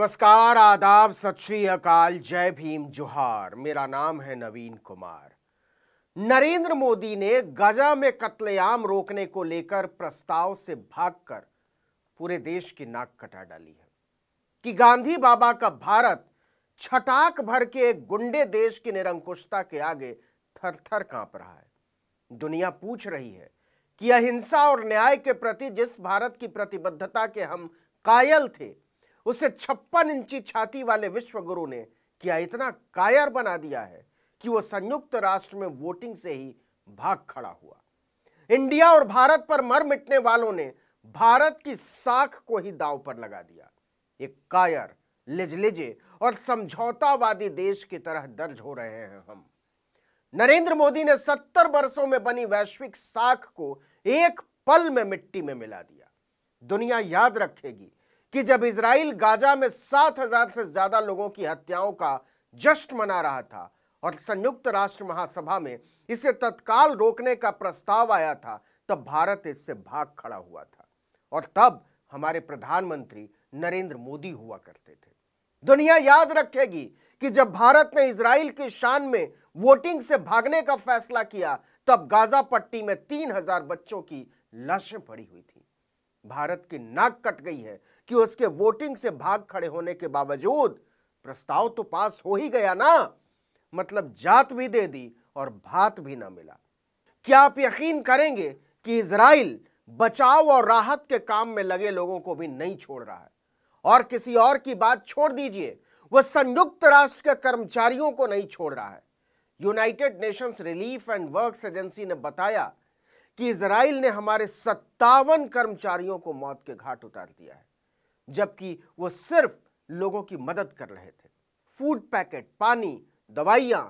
नमस्कार आदाब सत श्री अकाल जय भीम जोहार मेरा नाम है नवीन कुमार नरेंद्र मोदी ने गजा में कत्लेआम रोकने को लेकर प्रस्ताव से भागकर पूरे देश की नाक कटा डाली है कि गांधी बाबा का भारत छटाक भर के एक गुंडे देश की निरंकुशता के आगे थर थर कांप रहा है दुनिया पूछ रही है कि अहिंसा और न्याय के प्रति जिस भारत की प्रतिबद्धता के हम कायल थे उसे छप्पन इंची छाती वाले विश्व गुरु ने क्या इतना कायर बना दिया है कि वो संयुक्त राष्ट्र में वोटिंग से ही भाग खड़ा हुआ इंडिया और भारत पर मर मिटने वालों ने भारत की साख को ही दाव पर लगा दिया एक कायर लिजलिजे और समझौतावादी देश की तरह दर्ज हो रहे हैं हम नरेंद्र मोदी ने सत्तर वर्षों में बनी वैश्विक साख को एक पल में मिट्टी में मिला दिया दुनिया याद रखेगी कि जब इसराइल गाजा में सात हजार से ज्यादा लोगों की हत्याओं का जश्न मना रहा था और संयुक्त राष्ट्र महासभा में इसे तत्काल रोकने का प्रस्ताव आया था तब भारत इससे भाग खड़ा हुआ था और तब हमारे प्रधानमंत्री नरेंद्र मोदी हुआ करते थे दुनिया याद रखेगी कि जब भारत ने इसराइल की शान में वोटिंग से भागने का फैसला किया तब गाजा पट्टी में तीन हजार बच्चों की लाशें पड़ी हुई थी भारत की नाक कट गई है कि उसके वोटिंग से भाग खड़े होने के बावजूद प्रस्ताव तो पास हो ही गया ना मतलब जात भी दे दी और भात भी ना मिला क्या आप यकीन करेंगे कि इसराइल बचाव और राहत के काम में लगे लोगों को भी नहीं छोड़ रहा है और किसी और की बात छोड़ दीजिए वह संयुक्त राष्ट्र के कर्मचारियों को नहीं छोड़ रहा है united nations relief and works agency ने बताया कि इसराइल ने हमारे सत्तावन कर्मचारियों को मौत के घाट उतार दिया है जबकि वो सिर्फ लोगों की मदद कर रहे थे फूड पैकेट पानी दवाइयाँ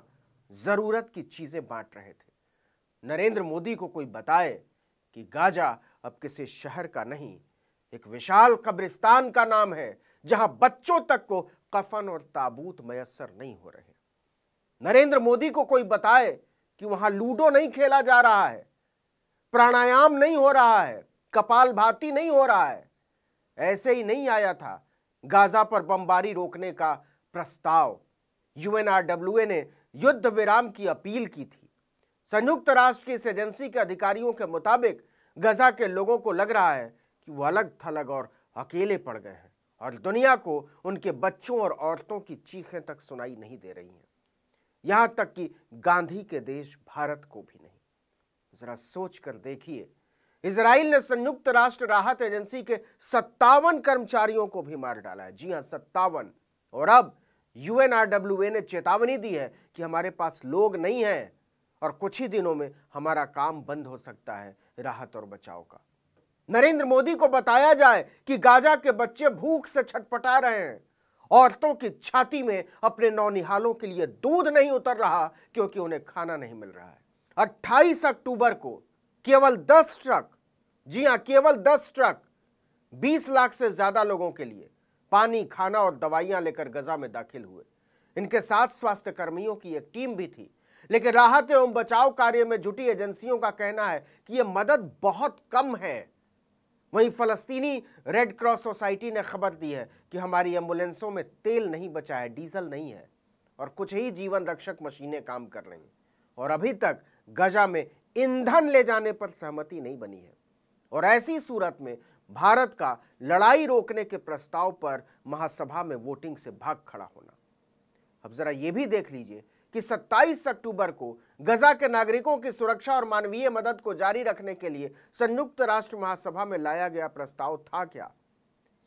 ज़रूरत की चीज़ें बांट रहे थे नरेंद्र मोदी को कोई बताए कि गाजा अब किसी शहर का नहीं एक विशाल कब्रिस्तान का नाम है जहां बच्चों तक को कफन और ताबूत मयसर नहीं हो रहे नरेंद्र मोदी को कोई बताए कि वहां लूडो नहीं खेला जा रहा है प्राणायाम नहीं हो रहा है कपाल भाती नहीं हो रहा है ऐसे ही नहीं आया था गाजा पर बमबारी रोकने का प्रस्ताव यूएनआरडब्ल्यूए ने युद्ध विराम की अपील की थी संयुक्त राष्ट्र की इस एजेंसी के अधिकारियों के मुताबिक गजा के लोगों को लग रहा है कि वो अलग थलग और अकेले पड़ गए हैं और दुनिया को उनके बच्चों और औरतों की चीखें तक सुनाई नहीं दे रही हैं यहां तक कि गांधी के देश भारत को भी नहीं ज़रा सोच कर देखिए इसराइल ने संयुक्त राष्ट्र राहत एजेंसी के सत्तावन कर्मचारियों को भी मार डाला है जी हाँ सत्तावन और अब यूएनआरडब्ल्यूए ने चेतावनी दी है कि हमारे पास लोग नहीं हैं और कुछ ही दिनों में हमारा काम बंद हो सकता है राहत और बचाव का नरेंद्र मोदी को बताया जाए कि गाजा के बच्चे भूख से छटपटा रहे हैं औरतों की छाती में अपने नौनिहालों के लिए दूध नहीं उतर रहा क्योंकि उन्हें खाना नहीं मिल रहा है 28 अक्टूबर को केवल दस ट्रक जी हां केवल दस ट्रक बीस लाख से ज्यादा लोगों के लिए पानी खाना और दवाइयां लेकर गजा में दाखिल हुए इनके साथ स्वास्थ्य कर्मियों की एक टीम भी थी लेकिन राहत एवं बचाव कार्य में जुटी एजेंसियों का कहना है कि यह मदद बहुत कम है वहीं फलस्तीनी रेड क्रॉस सोसाइटी ने खबर दी है कि हमारी एम्बुलेंसों में तेल नहीं बचा है डीजल नहीं है और कुछ ही जीवन रक्षक मशीनें काम कर रही हैं और अभी तक गजा में ईंधन ले जाने पर सहमति नहीं बनी है और ऐसी सूरत में भारत का लड़ाई रोकने के प्रस्ताव पर महासभा में वोटिंग से भाग खड़ा होना अब जरा यह भी देख लीजिए कि 27 अक्टूबर को गजा के नागरिकों की सुरक्षा और मानवीय मदद को जारी रखने के लिए संयुक्त राष्ट्र महासभा में लाया गया प्रस्ताव था क्या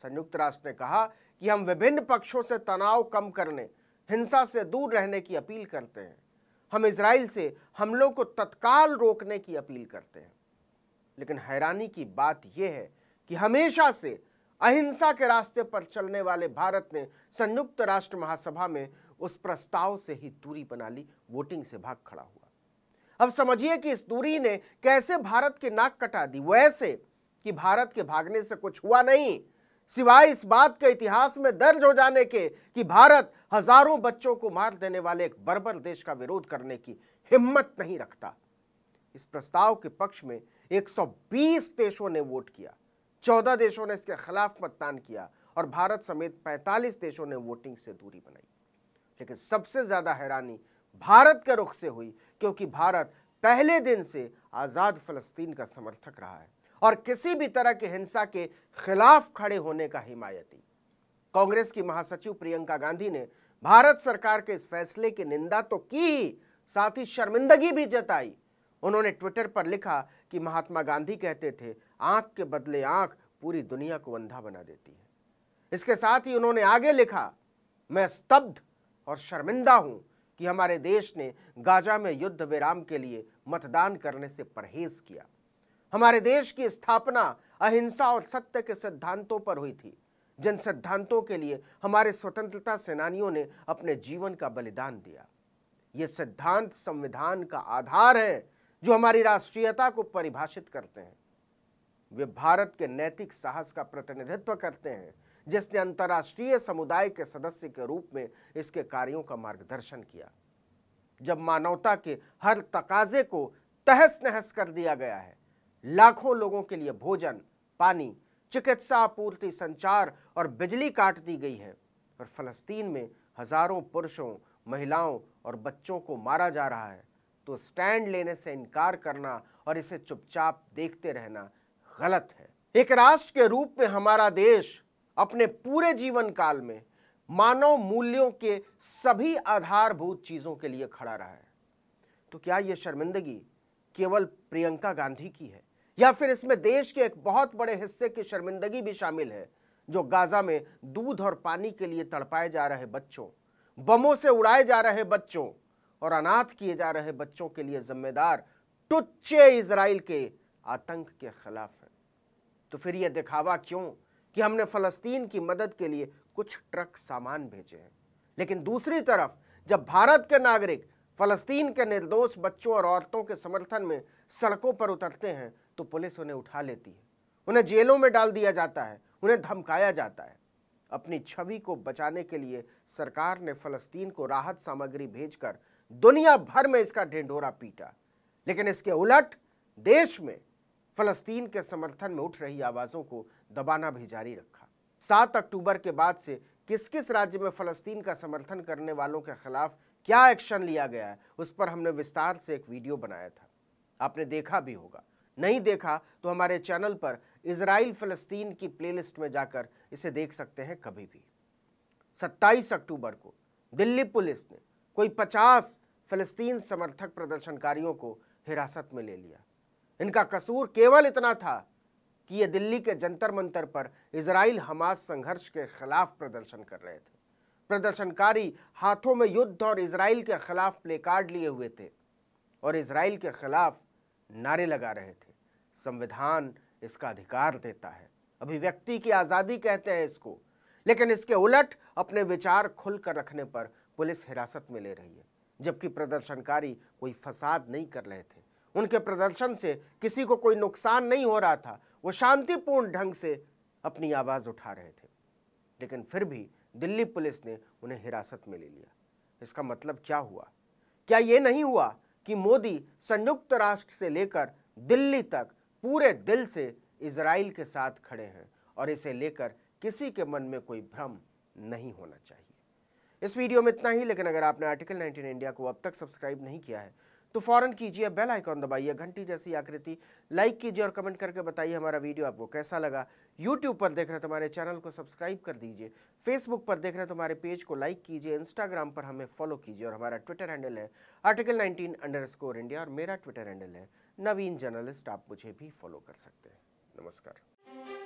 संयुक्त राष्ट्र ने कहा कि हम विभिन्न पक्षों से तनाव कम करने हिंसा से दूर रहने की अपील करते हैं हम इसराइल से हमलों को तत्काल रोकने की अपील करते हैं लेकिन हैरानी की बात यह है कि हमेशा से अहिंसा के रास्ते पर चलने वाले भारत ने संयुक्त राष्ट्र महासभा में उस प्रस्ताव से ही दूरी बना ली वोटिंग से भाग खड़ा हुआ अब समझिए कि इस दूरी ने कैसे भारत की नाक कटा दी वैसे कि भारत के भागने से कुछ हुआ नहीं सिवाय इस बात के इतिहास में दर्ज हो जाने के कि भारत हजारों बच्चों को मार देने वाले एक बर्बर देश का विरोध करने की हिम्मत नहीं रखता इस प्रस्ताव के पक्ष में 120 देशों ने वोट किया 14 देशों ने इसके खिलाफ मतदान किया और भारत समेत 45 देशों ने वोटिंग से दूरी बनाई लेकिन सबसे ज्यादा हैरानी भारत के रुख से हुई क्योंकि भारत पहले दिन से आज़ाद फलस्तीन का समर्थक रहा है और किसी भी तरह की हिंसा के खिलाफ खड़े होने का हिमायती कांग्रेस की महासचिव प्रियंका गांधी ने भारत सरकार के इस फैसले की निंदा तो की ही साथ ही शर्मिंदगी भी जताई उन्होंने ट्विटर पर लिखा कि महात्मा गांधी कहते थे आंख के बदले आंख पूरी दुनिया को अंधा बना देती है इसके साथ ही उन्होंने आगे लिखा मैं स्तब्ध और शर्मिंदा हूं कि हमारे देश ने गाजा में युद्ध विराम के लिए मतदान करने से परहेज किया हमारे देश की स्थापना अहिंसा और सत्य के सिद्धांतों पर हुई थी जिन सिद्धांतों के लिए हमारे स्वतंत्रता सेनानियों ने अपने जीवन का बलिदान दिया ये सिद्धांत संविधान का आधार है जो हमारी राष्ट्रीयता को परिभाषित करते हैं वे भारत के नैतिक साहस का प्रतिनिधित्व करते हैं जिसने अंतर्राष्ट्रीय समुदाय के सदस्य के रूप में इसके कार्यों का मार्गदर्शन किया जब मानवता के हर तकाजे को तहस नहस कर दिया गया है लाखों लोगों के लिए भोजन पानी चिकित्सा आपूर्ति संचार और बिजली काट दी गई है और फलस्तीन में हजारों पुरुषों महिलाओं और बच्चों को मारा जा रहा है तो स्टैंड लेने से इनकार करना और इसे चुपचाप देखते रहना गलत है एक राष्ट्र के रूप में हमारा देश अपने पूरे जीवन काल में मानव मूल्यों के सभी आधारभूत चीज़ों के लिए खड़ा रहा है तो क्या यह शर्मिंदगी केवल प्रियंका गांधी की है या फिर इसमें देश के एक बहुत बड़े हिस्से की शर्मिंदगी भी शामिल है जो गाजा में दूध और पानी के लिए तड़पाए जा रहे बच्चों बमों से उड़ाए जा रहे बच्चों और अनाथ किए जा रहे बच्चों के लिए जिम्मेदार टुच्चे इसराइल के आतंक के खिलाफ है तो फिर यह दिखावा क्यों कि हमने फलस्तीन की मदद के लिए कुछ ट्रक सामान भेजे हैं लेकिन दूसरी तरफ जब भारत के नागरिक फलस्तीन के निर्दोष बच्चों और औरतों के समर्थन में सड़कों पर उतरते हैं तो पुलिस उन्हें उठा लेती है उन्हें जेलों में डाल दिया जाता है उन्हें धमकाया जाता है अपनी छवि को बचाने के लिए सरकार ने फलस्तीन को राहत सामग्री भेजकर दुनिया भर में इसका ढिंढोरा पीटा लेकिन इसके उलट देश में फलस्तीन के समर्थन में उठ रही आवाज़ों को दबाना भी जारी रखा सात अक्टूबर के बाद से किस किस राज्य में फ़लस्तीन का समर्थन करने वालों के खिलाफ क्या एक्शन लिया गया है उस पर हमने विस्तार से एक वीडियो बनाया था आपने देखा भी होगा नहीं देखा तो हमारे चैनल पर इसराइल फ़लस्तीन की प्लेलिस्ट में जाकर इसे देख सकते हैं कभी भी 27 अक्टूबर को दिल्ली पुलिस ने कोई 50 फ़लस्तीन समर्थक प्रदर्शनकारियों को हिरासत में ले लिया इनका कसूर केवल इतना था कि ये दिल्ली के जंतर मंतर पर इसराइल हमास संघर्ष के खिलाफ प्रदर्शन कर रहे थे प्रदर्शनकारी हाथों में युद्ध और इसराइल के खिलाफ प्लेकार्ड लिए हुए थे और इसराइल के खिलाफ नारे लगा रहे थे संविधान इसका अधिकार देता है अभिव्यक्ति की आज़ादी कहते हैं इसको लेकिन इसके उलट अपने विचार खुलकर रखने पर पुलिस हिरासत में ले रही है जबकि प्रदर्शनकारी कोई फसाद नहीं कर रहे थे उनके प्रदर्शन से किसी को कोई नुकसान नहीं हो रहा था वो शांतिपूर्ण ढंग से अपनी आवाज़ उठा रहे थे लेकिन फिर भी दिल्ली पुलिस ने उन्हें हिरासत में ले लिया इसका मतलब क्या हुआ क्या ये नहीं हुआ कि मोदी संयुक्त राष्ट्र से लेकर दिल्ली तक पूरे दिल से इसराइल के साथ खड़े हैं और इसे लेकर किसी के मन में कोई भ्रम नहीं होना चाहिए इस वीडियो में इतना ही लेकिन अगर आपने आर्टिकल 19 इंडिया को अब तक सब्सक्राइब नहीं किया है तो फ़ौरन कीजिए बेल आइकॉन दबाइए घंटी जैसी आकृति लाइक कीजिए और कमेंट करके बताइए हमारा वीडियो आपको कैसा लगा यूट्यूब पर देख रहे तो हमारे चैनल को सब्सक्राइब कर दीजिए फेसबुक पर देख रहे तो हमारे पेज को लाइक कीजिए इंस्टाग्राम पर हमें फॉलो कीजिए और हमारा ट्विटर हैंडल है आर्टिकल नाइनटीन अंडर इंडिया और मेरा ट्विटर हैंडल है नवीन जर्नलिस्ट आप मुझे भी फॉलो कर सकते हैं नमस्कार